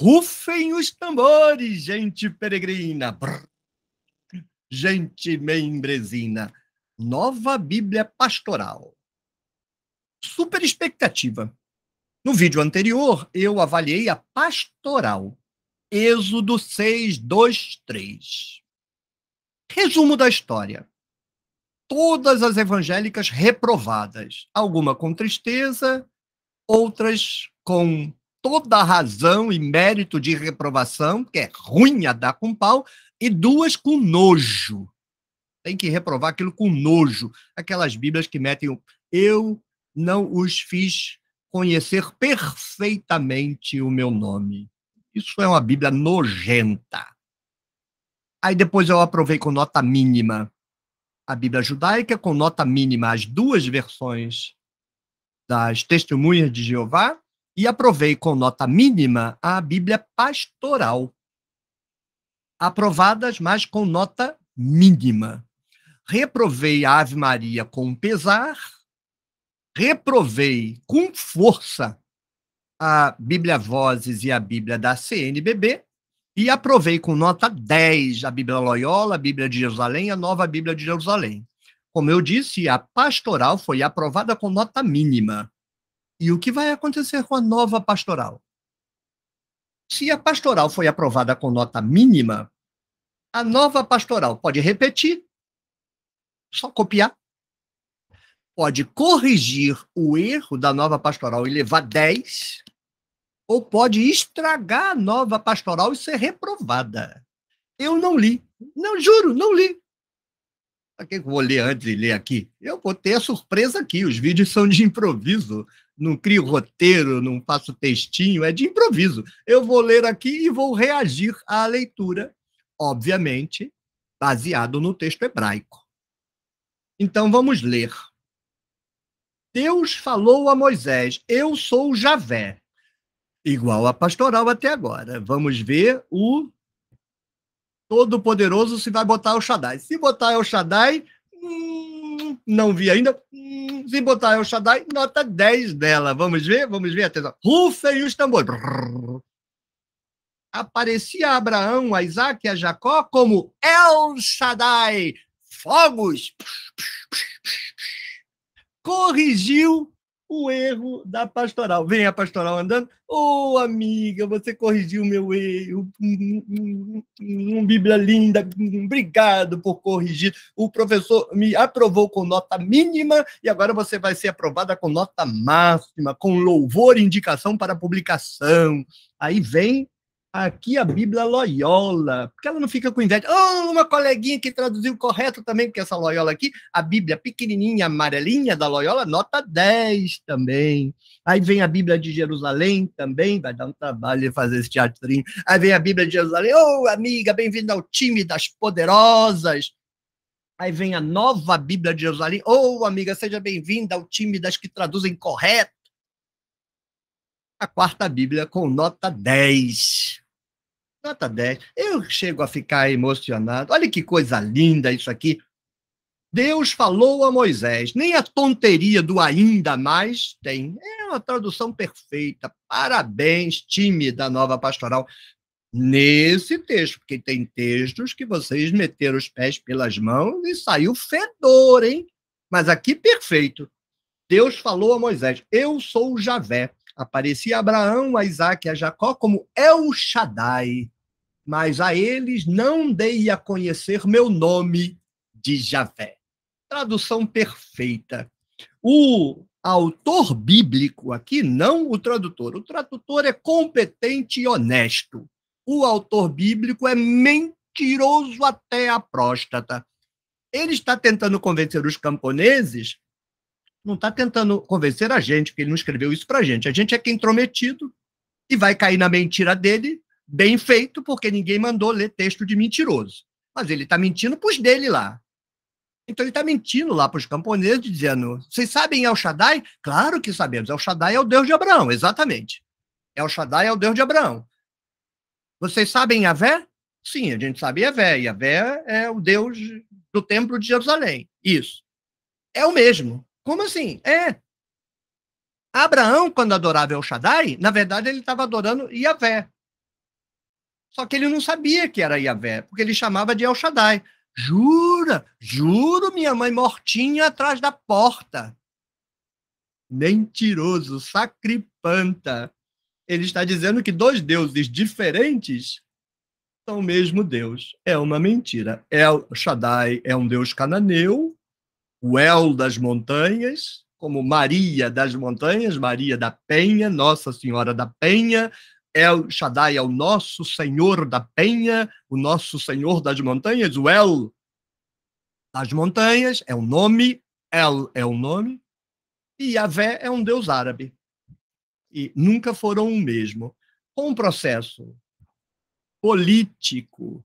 Rufem os tambores, gente peregrina, brrr, gente membresina. Nova Bíblia Pastoral. Super expectativa. No vídeo anterior, eu avaliei a pastoral. Êxodo 6, 2, 3. Resumo da história. Todas as evangélicas reprovadas, alguma com tristeza, outras com toda razão e mérito de reprovação, que é ruim a dar com pau, e duas com nojo. Tem que reprovar aquilo com nojo. Aquelas Bíblias que metem o eu não os fiz conhecer perfeitamente o meu nome. Isso é uma Bíblia nojenta. Aí depois eu aprovei com nota mínima a Bíblia judaica, com nota mínima as duas versões das Testemunhas de Jeová, e aprovei com nota mínima a Bíblia Pastoral, aprovadas, mas com nota mínima. Reprovei a Ave Maria com pesar, reprovei com força a Bíblia Vozes e a Bíblia da CNBB, e aprovei com nota 10 a Bíblia Loyola, a Bíblia de Jerusalém, a Nova Bíblia de Jerusalém. Como eu disse, a pastoral foi aprovada com nota mínima. E o que vai acontecer com a nova pastoral? Se a pastoral foi aprovada com nota mínima, a nova pastoral pode repetir, só copiar, pode corrigir o erro da nova pastoral e levar 10, ou pode estragar a nova pastoral e ser reprovada. Eu não li. Não, juro, não li. Para que eu vou ler antes de ler aqui? Eu vou ter a surpresa aqui. Os vídeos são de improviso não crio roteiro, não faço textinho, é de improviso. Eu vou ler aqui e vou reagir à leitura, obviamente, baseado no texto hebraico. Então vamos ler. Deus falou a Moisés: Eu sou Javé. Igual a pastoral até agora. Vamos ver o Todo-Poderoso se vai botar o Shaddai. Se botar o Shaddai, hum, Hum, não vi ainda. Hum, se botar El Shaddai, nota 10 dela. Vamos ver? Vamos ver, atenção. Rufem os tambores. Aparecia a Abraão, a Isaac e a Jacó como El Shaddai. Fogos. Corrigiu o erro da pastoral. Vem a pastoral andando, ô oh, amiga, você corrigiu meu erro, um, um, hum, hum, Bíblia linda, hum, obrigado por corrigir. O professor me aprovou com nota mínima e agora você vai ser aprovada com nota máxima, com louvor e indicação para publicação. Aí vem Aqui a Bíblia Loyola, porque ela não fica com inveja. Oh, uma coleguinha que traduziu correto também, porque essa Loyola aqui, a Bíblia pequenininha, amarelinha da Loyola, nota 10 também. Aí vem a Bíblia de Jerusalém também, vai dar um trabalho fazer esse teatrinho. Aí vem a Bíblia de Jerusalém, oh, amiga, bem-vinda ao time das poderosas. Aí vem a nova Bíblia de Jerusalém, oh, amiga, seja bem-vinda ao time das que traduzem correto a quarta Bíblia com nota 10. Nota 10. Eu chego a ficar emocionado. Olha que coisa linda isso aqui. Deus falou a Moisés. Nem a tonteria do ainda mais tem. É uma tradução perfeita. Parabéns, time da nova pastoral. Nesse texto, porque tem textos que vocês meteram os pés pelas mãos e saiu fedor, hein? Mas aqui perfeito. Deus falou a Moisés: Eu sou o Javé. Aparecia Abraão, a Isaac e a Jacó como El Shaddai, mas a eles não dei a conhecer meu nome de Javé. Tradução perfeita. O autor bíblico aqui, não o tradutor. O tradutor é competente e honesto. O autor bíblico é mentiroso até a próstata. Ele está tentando convencer os camponeses não está tentando convencer a gente, porque ele não escreveu isso para a gente. A gente é que é intrometido e vai cair na mentira dele, bem feito, porque ninguém mandou ler texto de mentiroso. Mas ele está mentindo para os dele lá. Então ele está mentindo lá para os camponeses, dizendo: vocês sabem El Shaddai? Claro que sabemos. El Shaddai é o Deus de Abraão, exatamente. El Shaddai é o Deus de Abraão. Vocês sabem Yavé? Sim, a gente sabe Yahvé. Yavé é o Deus do Templo de Jerusalém. Isso. É o mesmo. Como assim? É. Abraão, quando adorava El Shaddai, na verdade ele estava adorando Yahvé. Só que ele não sabia que era Yahvé, porque ele chamava de El Shaddai. Jura, juro, minha mãe mortinha atrás da porta. Mentiroso, sacripanta. Ele está dizendo que dois deuses diferentes são o mesmo Deus. É uma mentira. El Shaddai é um Deus cananeu o El das Montanhas, como Maria das Montanhas, Maria da Penha, Nossa Senhora da Penha, El Shaddai é o nosso Senhor da Penha, o nosso Senhor das Montanhas, o El das Montanhas é o nome, El é o nome, e Yahvé é um deus árabe. E nunca foram o mesmo. Com um processo político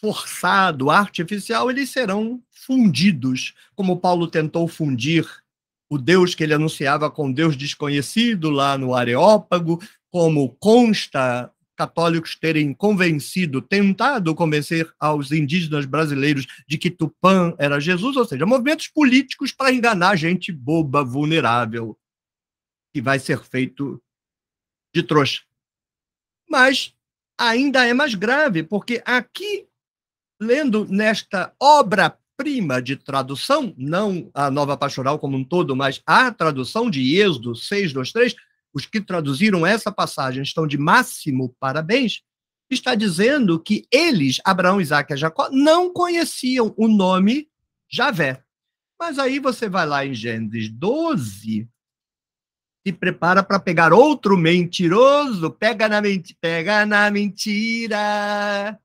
forçado, artificial, eles serão fundidos, como Paulo tentou fundir o Deus que ele anunciava com Deus desconhecido lá no Areópago, como consta católicos terem convencido, tentado convencer aos indígenas brasileiros de que Tupã era Jesus, ou seja, movimentos políticos para enganar gente boba, vulnerável, que vai ser feito de trouxa. Mas ainda é mais grave, porque aqui lendo nesta obra-prima de tradução, não a nova pastoral como um todo, mas a tradução de Êxodo 6, 2, 3, os que traduziram essa passagem estão de máximo parabéns, está dizendo que eles, Abraão, Isaac e Jacó, não conheciam o nome Javé. Mas aí você vai lá em Gênesis 12, se prepara para pegar outro mentiroso, pega na, menti pega na mentira.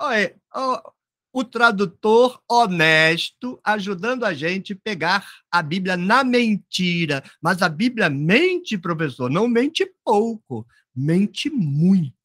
Olha, o tradutor honesto ajudando a gente a pegar a Bíblia na mentira. Mas a Bíblia mente, professor, não mente pouco, mente muito.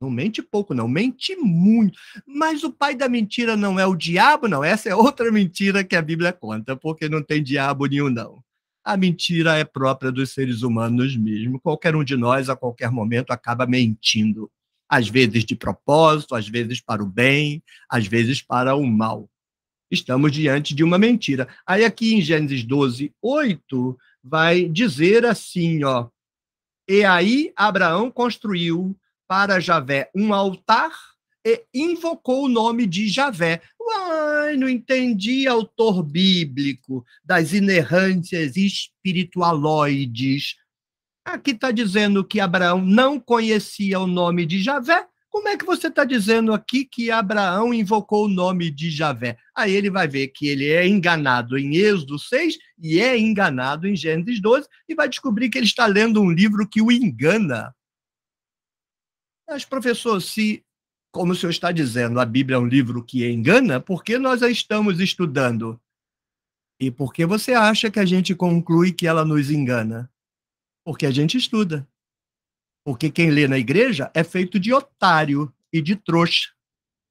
Não mente pouco, não, mente muito. Mas o pai da mentira não é o diabo, não. Essa é outra mentira que a Bíblia conta, porque não tem diabo nenhum, não. A mentira é própria dos seres humanos mesmo. Qualquer um de nós, a qualquer momento, acaba mentindo às vezes de propósito, às vezes para o bem, às vezes para o mal. Estamos diante de uma mentira. Aí aqui em Gênesis 12, 8, vai dizer assim, ó. E aí Abraão construiu para Javé um altar e invocou o nome de Javé. Uai, não entendi, autor bíblico, das inerrâncias espiritualoides Aqui está dizendo que Abraão não conhecia o nome de Javé. Como é que você está dizendo aqui que Abraão invocou o nome de Javé? Aí ele vai ver que ele é enganado em Êxodo 6 e é enganado em Gênesis 12 e vai descobrir que ele está lendo um livro que o engana. Mas, professor, se como o senhor está dizendo, a Bíblia é um livro que engana, por que nós a estamos estudando? E por que você acha que a gente conclui que ela nos engana? Porque a gente estuda. Porque quem lê na igreja é feito de otário e de trouxa,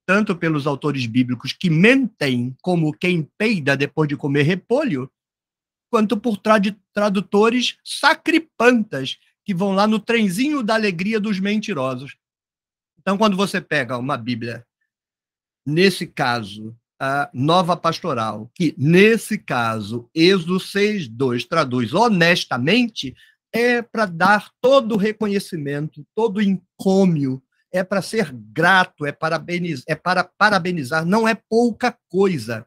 tanto pelos autores bíblicos que mentem, como quem peida depois de comer repolho, quanto por trad tradutores sacripantas que vão lá no trenzinho da alegria dos mentirosos. Então, quando você pega uma Bíblia, nesse caso, a Nova Pastoral, que nesse caso, Êxodo 6, 2 traduz honestamente, é para dar todo o reconhecimento, todo o encômio, é para ser grato, é, parabenizar, é para parabenizar, não é pouca coisa.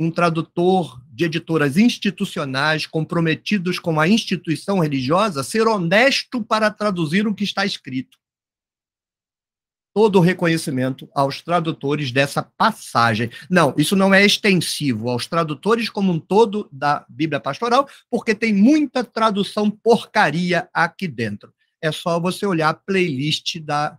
Um tradutor de editoras institucionais comprometidos com a instituição religiosa ser honesto para traduzir o que está escrito todo o reconhecimento aos tradutores dessa passagem. Não, isso não é extensivo aos tradutores como um todo da Bíblia Pastoral, porque tem muita tradução porcaria aqui dentro. É só você olhar a playlist da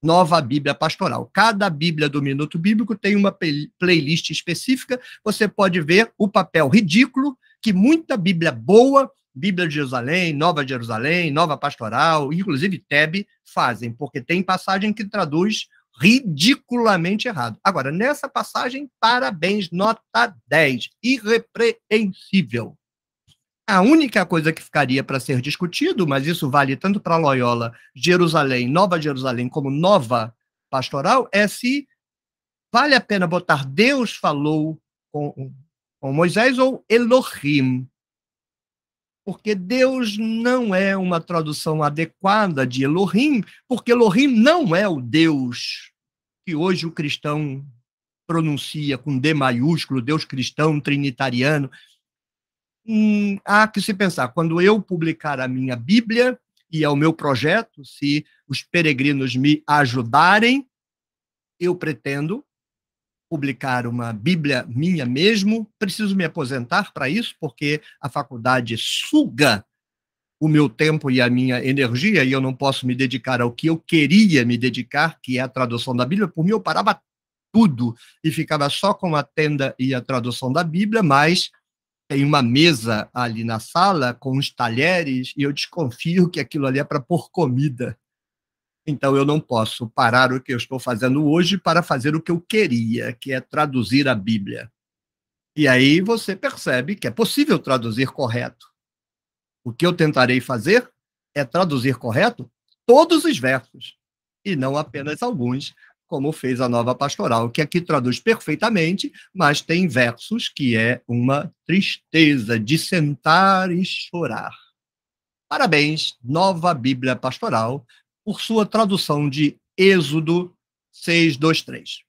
Nova Bíblia Pastoral. Cada Bíblia do Minuto Bíblico tem uma playlist específica. Você pode ver o papel ridículo que muita Bíblia boa Bíblia de Jerusalém, Nova Jerusalém, Nova Pastoral, inclusive Teb, fazem, porque tem passagem que traduz ridiculamente errado. Agora, nessa passagem, parabéns, nota 10, irrepreensível. A única coisa que ficaria para ser discutido, mas isso vale tanto para Loyola, Jerusalém, Nova Jerusalém, como Nova Pastoral, é se vale a pena botar Deus falou com, com Moisés ou Elohim porque Deus não é uma tradução adequada de Elohim, porque Elohim não é o Deus que hoje o cristão pronuncia com D maiúsculo, Deus cristão, trinitariano. Hum, há que se pensar, quando eu publicar a minha Bíblia, e é o meu projeto, se os peregrinos me ajudarem, eu pretendo publicar uma Bíblia minha mesmo, preciso me aposentar para isso, porque a faculdade suga o meu tempo e a minha energia, e eu não posso me dedicar ao que eu queria me dedicar, que é a tradução da Bíblia. Por mim, eu parava tudo e ficava só com a tenda e a tradução da Bíblia, mas tem uma mesa ali na sala com os talheres, e eu desconfio que aquilo ali é para pôr comida. Então eu não posso parar o que eu estou fazendo hoje para fazer o que eu queria, que é traduzir a Bíblia. E aí você percebe que é possível traduzir correto. O que eu tentarei fazer é traduzir correto todos os versos, e não apenas alguns, como fez a nova pastoral, que aqui traduz perfeitamente, mas tem versos que é uma tristeza de sentar e chorar. Parabéns, nova Bíblia Pastoral, por sua tradução de Êxodo 623.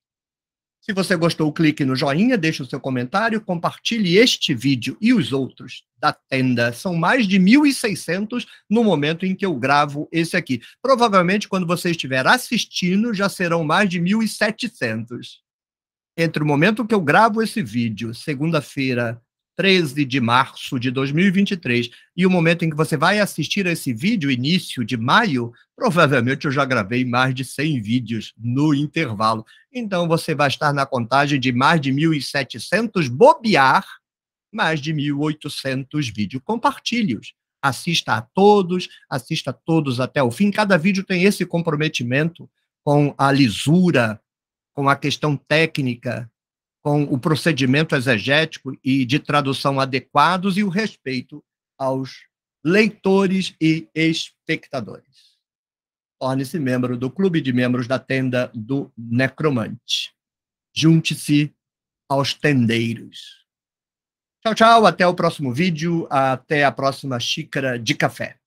Se você gostou, clique no joinha, deixe o seu comentário, compartilhe este vídeo e os outros da tenda. São mais de 1.600 no momento em que eu gravo esse aqui. Provavelmente, quando você estiver assistindo, já serão mais de 1.700. Entre o momento que eu gravo esse vídeo, segunda-feira, 13 de março de 2023, e o momento em que você vai assistir esse vídeo, início de maio, provavelmente eu já gravei mais de 100 vídeos no intervalo. Então você vai estar na contagem de mais de 1.700, bobear mais de 1.800 vídeos. Compartilhe-os assista a todos, assista a todos até o fim. Cada vídeo tem esse comprometimento com a lisura, com a questão técnica, com o procedimento exegético e de tradução adequados e o respeito aos leitores e espectadores. Torne-se membro do Clube de Membros da Tenda do Necromante. Junte-se aos tendeiros. Tchau, tchau. Até o próximo vídeo. Até a próxima xícara de café.